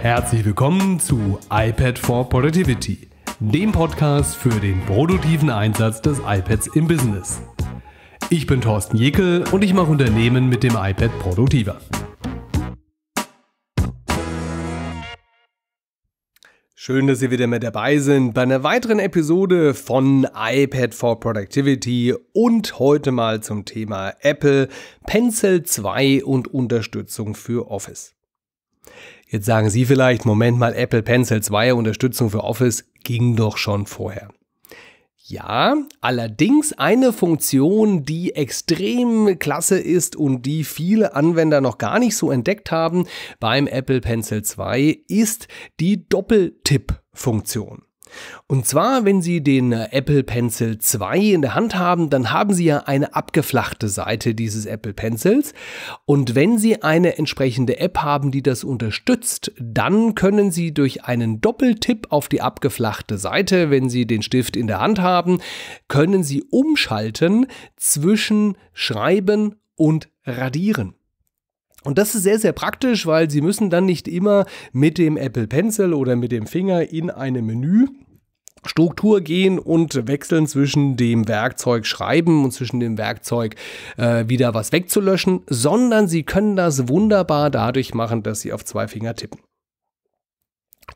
Herzlich willkommen zu iPad for Productivity, dem Podcast für den produktiven Einsatz des iPads im Business. Ich bin Thorsten Jekel und ich mache Unternehmen mit dem iPad produktiver. Schön, dass Sie wieder mit dabei sind bei einer weiteren Episode von iPad for Productivity und heute mal zum Thema Apple Pencil 2 und Unterstützung für Office. Jetzt sagen Sie vielleicht, Moment mal, Apple Pencil 2 Unterstützung für Office ging doch schon vorher. Ja, allerdings eine Funktion, die extrem klasse ist und die viele Anwender noch gar nicht so entdeckt haben beim Apple Pencil 2, ist die Doppeltipp-Funktion. Und zwar, wenn Sie den äh, Apple Pencil 2 in der Hand haben, dann haben Sie ja eine abgeflachte Seite dieses Apple Pencils. Und wenn Sie eine entsprechende App haben, die das unterstützt, dann können Sie durch einen Doppeltipp auf die abgeflachte Seite, wenn Sie den Stift in der Hand haben, können Sie umschalten zwischen Schreiben und Radieren. Und das ist sehr, sehr praktisch, weil Sie müssen dann nicht immer mit dem Apple Pencil oder mit dem Finger in eine Menü Struktur gehen und wechseln zwischen dem Werkzeug schreiben und zwischen dem Werkzeug äh, wieder was wegzulöschen, sondern Sie können das wunderbar dadurch machen, dass Sie auf zwei Finger tippen.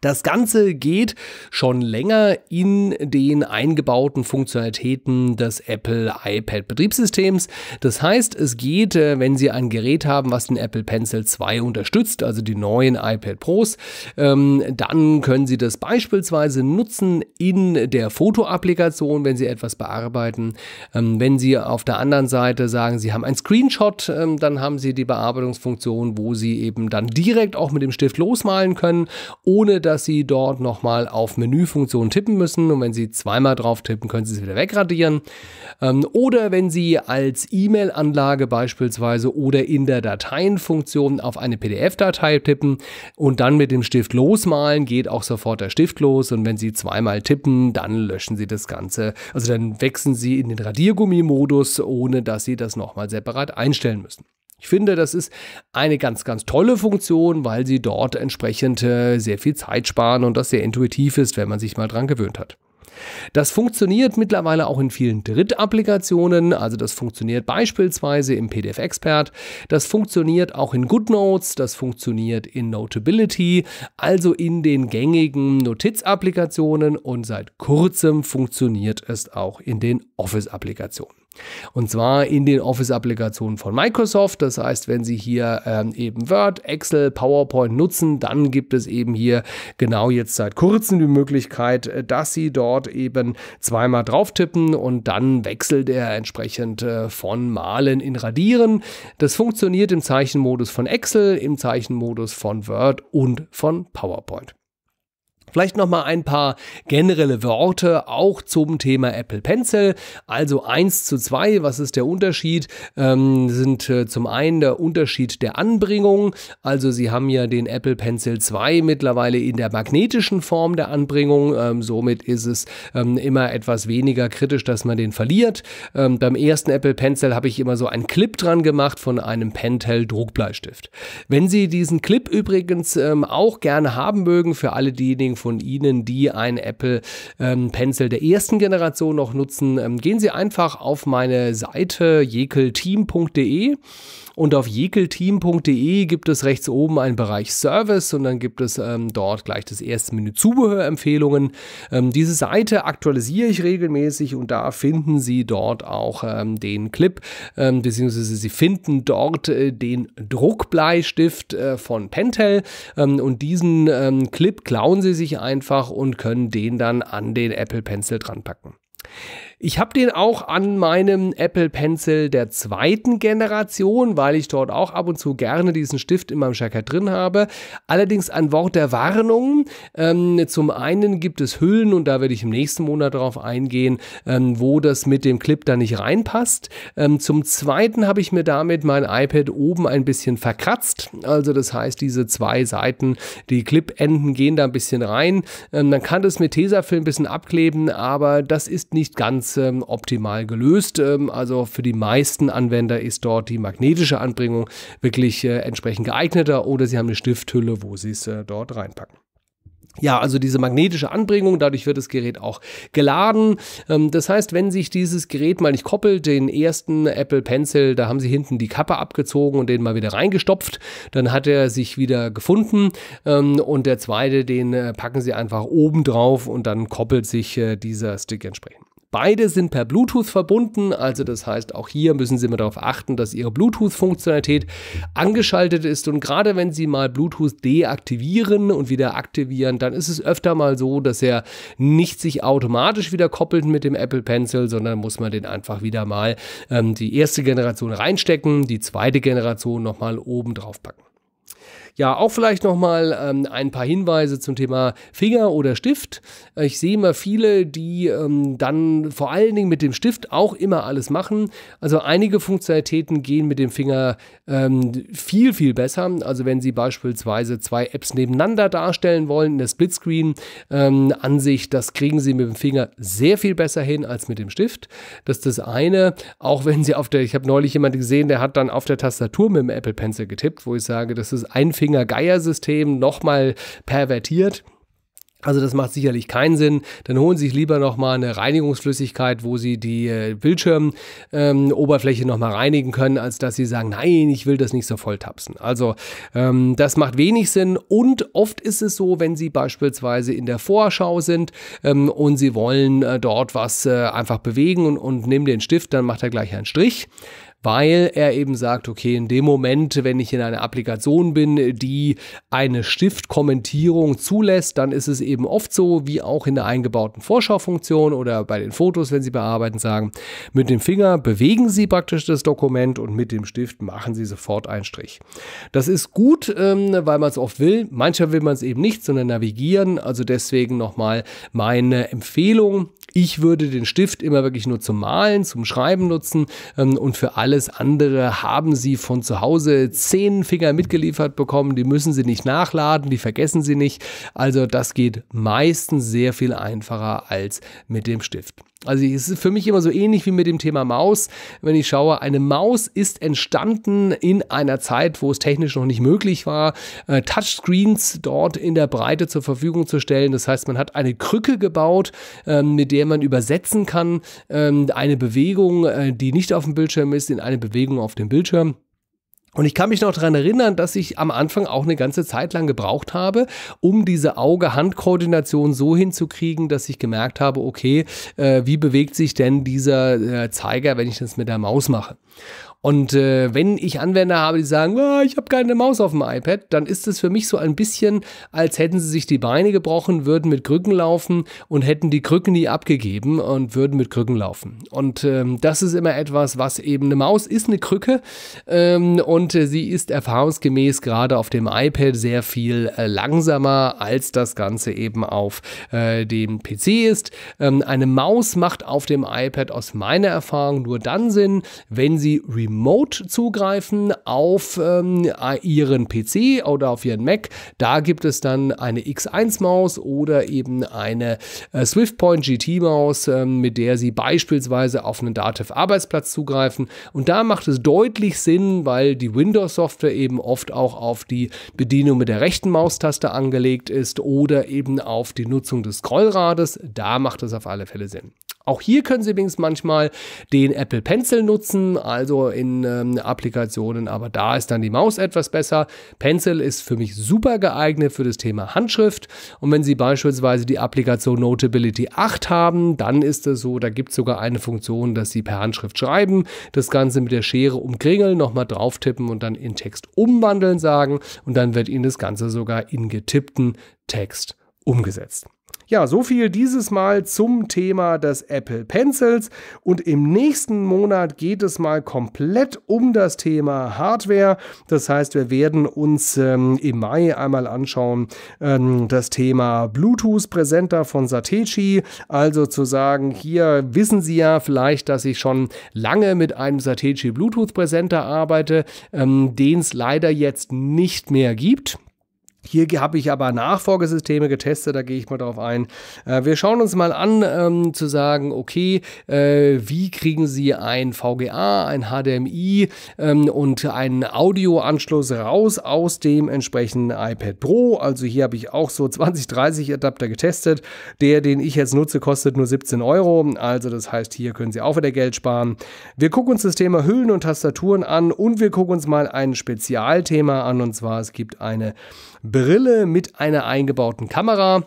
Das Ganze geht schon länger in den eingebauten Funktionalitäten des Apple iPad Betriebssystems. Das heißt, es geht, äh, wenn Sie ein Gerät haben, was den Apple Pencil 2 unterstützt, also die neuen iPad Pros, ähm, dann können Sie das beispielsweise nutzen in der Fotoapplikation, wenn Sie etwas bearbeiten. Ähm, wenn Sie auf der anderen Seite sagen, Sie haben einen Screenshot, ähm, dann haben Sie die Bearbeitungsfunktion, wo Sie eben dann direkt auch mit dem Stift losmalen können, ohne ohne dass Sie dort nochmal auf Menüfunktion tippen müssen. Und wenn Sie zweimal drauf tippen, können Sie es wieder wegradieren. Ähm, oder wenn Sie als E-Mail-Anlage beispielsweise oder in der Dateienfunktion auf eine PDF-Datei tippen und dann mit dem Stift losmalen, geht auch sofort der Stift los. Und wenn Sie zweimal tippen, dann löschen Sie das Ganze. Also dann wechseln Sie in den Radiergummi-Modus, ohne dass Sie das nochmal separat einstellen müssen. Ich finde, das ist eine ganz, ganz tolle Funktion, weil sie dort entsprechend äh, sehr viel Zeit sparen und das sehr intuitiv ist, wenn man sich mal dran gewöhnt hat. Das funktioniert mittlerweile auch in vielen Drittapplikationen, also das funktioniert beispielsweise im PDF Expert, das funktioniert auch in GoodNotes, das funktioniert in Notability, also in den gängigen Notizapplikationen und seit kurzem funktioniert es auch in den Office-Applikationen. Und zwar in den Office-Applikationen von Microsoft. Das heißt, wenn Sie hier ähm, eben Word, Excel, PowerPoint nutzen, dann gibt es eben hier genau jetzt seit kurzem die Möglichkeit, äh, dass Sie dort eben zweimal drauf tippen und dann wechselt er entsprechend äh, von Malen in Radieren. Das funktioniert im Zeichenmodus von Excel, im Zeichenmodus von Word und von PowerPoint. Vielleicht noch mal ein paar generelle Worte auch zum Thema Apple Pencil. Also 1 zu 2, was ist der Unterschied? Ähm, sind äh, zum einen der Unterschied der Anbringung. Also Sie haben ja den Apple Pencil 2 mittlerweile in der magnetischen Form der Anbringung. Ähm, somit ist es ähm, immer etwas weniger kritisch, dass man den verliert. Ähm, beim ersten Apple Pencil habe ich immer so einen Clip dran gemacht von einem Pentel Druckbleistift. Wenn Sie diesen Clip übrigens ähm, auch gerne haben mögen, für alle diejenigen, einigen von Ihnen, die ein Apple ähm, Pencil der ersten Generation noch nutzen, ähm, gehen Sie einfach auf meine Seite jekelteam.de und auf jekelteam.de gibt es rechts oben einen Bereich Service und dann gibt es ähm, dort gleich das erste Menü Zubehörempfehlungen. Ähm, diese Seite aktualisiere ich regelmäßig und da finden Sie dort auch ähm, den Clip, ähm, beziehungsweise Sie finden dort äh, den Druckbleistift äh, von Pentel ähm, und diesen ähm, Clip klauen Sie sich einfach und können den dann an den Apple Pencil dran packen. Ich habe den auch an meinem Apple Pencil der zweiten Generation, weil ich dort auch ab und zu gerne diesen Stift in meinem Stecker drin habe. Allerdings ein Wort der Warnung. Ähm, zum einen gibt es Hüllen und da werde ich im nächsten Monat darauf eingehen, ähm, wo das mit dem Clip da nicht reinpasst. Ähm, zum zweiten habe ich mir damit mein iPad oben ein bisschen verkratzt. Also das heißt, diese zwei Seiten, die Clip-Enden gehen da ein bisschen rein. man ähm, kann das mit Tesafilm ein bisschen abkleben, aber das ist nicht ganz ähm, optimal gelöst. Ähm, also für die meisten Anwender ist dort die magnetische Anbringung wirklich äh, entsprechend geeigneter oder sie haben eine Stifthülle, wo sie es äh, dort reinpacken. Ja, also diese magnetische Anbringung, dadurch wird das Gerät auch geladen. Ähm, das heißt, wenn sich dieses Gerät mal nicht koppelt, den ersten Apple Pencil, da haben sie hinten die Kappe abgezogen und den mal wieder reingestopft, dann hat er sich wieder gefunden. Ähm, und der zweite, den äh, packen sie einfach oben drauf und dann koppelt sich äh, dieser Stick entsprechend. Beide sind per Bluetooth verbunden, also das heißt, auch hier müssen Sie immer darauf achten, dass Ihre Bluetooth-Funktionalität angeschaltet ist. Und gerade wenn Sie mal Bluetooth deaktivieren und wieder aktivieren, dann ist es öfter mal so, dass er nicht sich automatisch wieder koppelt mit dem Apple Pencil, sondern muss man den einfach wieder mal ähm, die erste Generation reinstecken, die zweite Generation nochmal oben drauf packen. Ja, auch vielleicht nochmal ähm, ein paar Hinweise zum Thema Finger oder Stift. Ich sehe immer viele, die ähm, dann vor allen Dingen mit dem Stift auch immer alles machen. Also einige Funktionalitäten gehen mit dem Finger ähm, viel, viel besser. Also wenn Sie beispielsweise zwei Apps nebeneinander darstellen wollen in der Splitscreen ähm, Ansicht, das kriegen Sie mit dem Finger sehr viel besser hin als mit dem Stift. Das ist das eine. Auch wenn Sie auf der, ich habe neulich jemanden gesehen, der hat dann auf der Tastatur mit dem Apple Pencil getippt, wo ich sage, das ist ein Finger Finger-Geier-System nochmal pervertiert. Also das macht sicherlich keinen Sinn. Dann holen Sie sich lieber nochmal eine Reinigungsflüssigkeit, wo Sie die äh, Bildschirmoberfläche ähm, nochmal reinigen können, als dass Sie sagen, nein, ich will das nicht so volltapsen. Also ähm, das macht wenig Sinn. Und oft ist es so, wenn Sie beispielsweise in der Vorschau sind ähm, und Sie wollen äh, dort was äh, einfach bewegen und, und nehmen den Stift, dann macht er gleich einen Strich weil er eben sagt, okay, in dem Moment, wenn ich in einer Applikation bin, die eine Stiftkommentierung zulässt, dann ist es eben oft so, wie auch in der eingebauten Vorschaufunktion oder bei den Fotos, wenn Sie bearbeiten, sagen, mit dem Finger bewegen Sie praktisch das Dokument und mit dem Stift machen Sie sofort einen Strich. Das ist gut, ähm, weil man es oft will. Manchmal will man es eben nicht, sondern navigieren. Also deswegen nochmal meine Empfehlung. Ich würde den Stift immer wirklich nur zum Malen, zum Schreiben nutzen ähm, und für alle alles andere haben sie von zu Hause zehn Finger mitgeliefert bekommen. Die müssen sie nicht nachladen, die vergessen sie nicht. Also das geht meistens sehr viel einfacher als mit dem Stift. Also es ist für mich immer so ähnlich wie mit dem Thema Maus. Wenn ich schaue, eine Maus ist entstanden in einer Zeit, wo es technisch noch nicht möglich war, äh, Touchscreens dort in der Breite zur Verfügung zu stellen. Das heißt, man hat eine Krücke gebaut, ähm, mit der man übersetzen kann, ähm, eine Bewegung, äh, die nicht auf dem Bildschirm ist, in eine Bewegung auf dem Bildschirm. Und ich kann mich noch daran erinnern, dass ich am Anfang auch eine ganze Zeit lang gebraucht habe, um diese Auge-Hand-Koordination so hinzukriegen, dass ich gemerkt habe, okay, äh, wie bewegt sich denn dieser äh, Zeiger, wenn ich das mit der Maus mache? Und äh, wenn ich Anwender habe, die sagen, oh, ich habe keine Maus auf dem iPad, dann ist es für mich so ein bisschen, als hätten sie sich die Beine gebrochen, würden mit Krücken laufen und hätten die Krücken nie abgegeben und würden mit Krücken laufen. Und ähm, das ist immer etwas, was eben eine Maus ist, eine Krücke. Ähm, und äh, sie ist erfahrungsgemäß gerade auf dem iPad sehr viel äh, langsamer, als das Ganze eben auf äh, dem PC ist. Ähm, eine Maus macht auf dem iPad aus meiner Erfahrung nur dann Sinn, wenn sie remote Mode zugreifen auf ähm, ihren PC oder auf ihren Mac. Da gibt es dann eine X1-Maus oder eben eine äh, SwiftPoint GT-Maus, ähm, mit der Sie beispielsweise auf einen Dativ-Arbeitsplatz zugreifen. Und da macht es deutlich Sinn, weil die Windows-Software eben oft auch auf die Bedienung mit der rechten Maustaste angelegt ist oder eben auf die Nutzung des Scrollrades. Da macht es auf alle Fälle Sinn. Auch hier können Sie übrigens manchmal den Apple Pencil nutzen, also in ähm, Applikationen, aber da ist dann die Maus etwas besser. Pencil ist für mich super geeignet für das Thema Handschrift und wenn Sie beispielsweise die Applikation Notability 8 haben, dann ist es so, da gibt es sogar eine Funktion, dass Sie per Handschrift schreiben, das Ganze mit der Schere umkringeln, nochmal drauf tippen und dann in Text umwandeln sagen und dann wird Ihnen das Ganze sogar in getippten Text umgesetzt. Ja, so viel dieses Mal zum Thema des Apple Pencils und im nächsten Monat geht es mal komplett um das Thema Hardware. Das heißt, wir werden uns ähm, im Mai einmal anschauen ähm, das Thema Bluetooth Präsenter von Satechi, also zu sagen, hier wissen Sie ja vielleicht, dass ich schon lange mit einem Satechi Bluetooth Präsenter arbeite, ähm, den es leider jetzt nicht mehr gibt. Hier habe ich aber Nachfolgesysteme getestet, da gehe ich mal drauf ein. Äh, wir schauen uns mal an, ähm, zu sagen, okay, äh, wie kriegen Sie ein VGA, ein HDMI ähm, und einen Audioanschluss raus aus dem entsprechenden iPad Pro? Also hier habe ich auch so 20, 30 Adapter getestet. Der, den ich jetzt nutze, kostet nur 17 Euro. Also das heißt, hier können Sie auch wieder Geld sparen. Wir gucken uns das Thema Hüllen und Tastaturen an und wir gucken uns mal ein Spezialthema an und zwar es gibt eine Brille mit einer eingebauten Kamera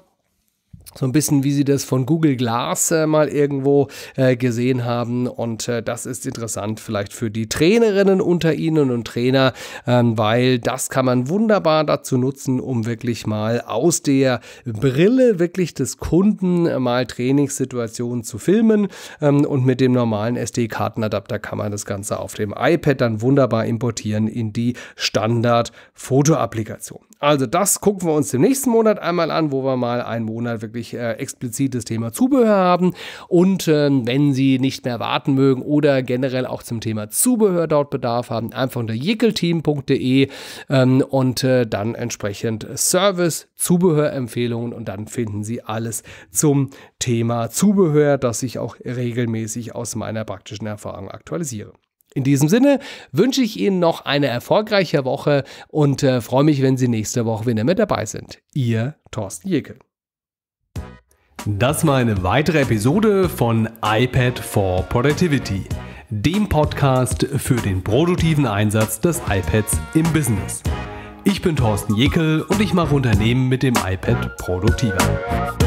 so ein bisschen, wie sie das von Google Glass äh, mal irgendwo äh, gesehen haben. Und äh, das ist interessant vielleicht für die Trainerinnen unter Ihnen und Trainer, ähm, weil das kann man wunderbar dazu nutzen, um wirklich mal aus der Brille wirklich des Kunden äh, mal Trainingssituationen zu filmen. Ähm, und mit dem normalen SD-Kartenadapter kann man das Ganze auf dem iPad dann wunderbar importieren in die Standard-Foto-Applikation. Also das gucken wir uns im nächsten Monat einmal an, wo wir mal einen Monat wirklich wirklich äh, explizit Thema Zubehör haben. Und äh, wenn Sie nicht mehr warten mögen oder generell auch zum Thema Zubehör dort Bedarf haben, einfach unter jickelteam.de ähm, und äh, dann entsprechend Service, Zubehörempfehlungen und dann finden Sie alles zum Thema Zubehör, das ich auch regelmäßig aus meiner praktischen Erfahrung aktualisiere. In diesem Sinne wünsche ich Ihnen noch eine erfolgreiche Woche und äh, freue mich, wenn Sie nächste Woche wieder mit dabei sind. Ihr Thorsten Jekel. Das war eine weitere Episode von iPad for Productivity, dem Podcast für den produktiven Einsatz des iPads im Business. Ich bin Thorsten Jekel und ich mache Unternehmen mit dem iPad produktiver.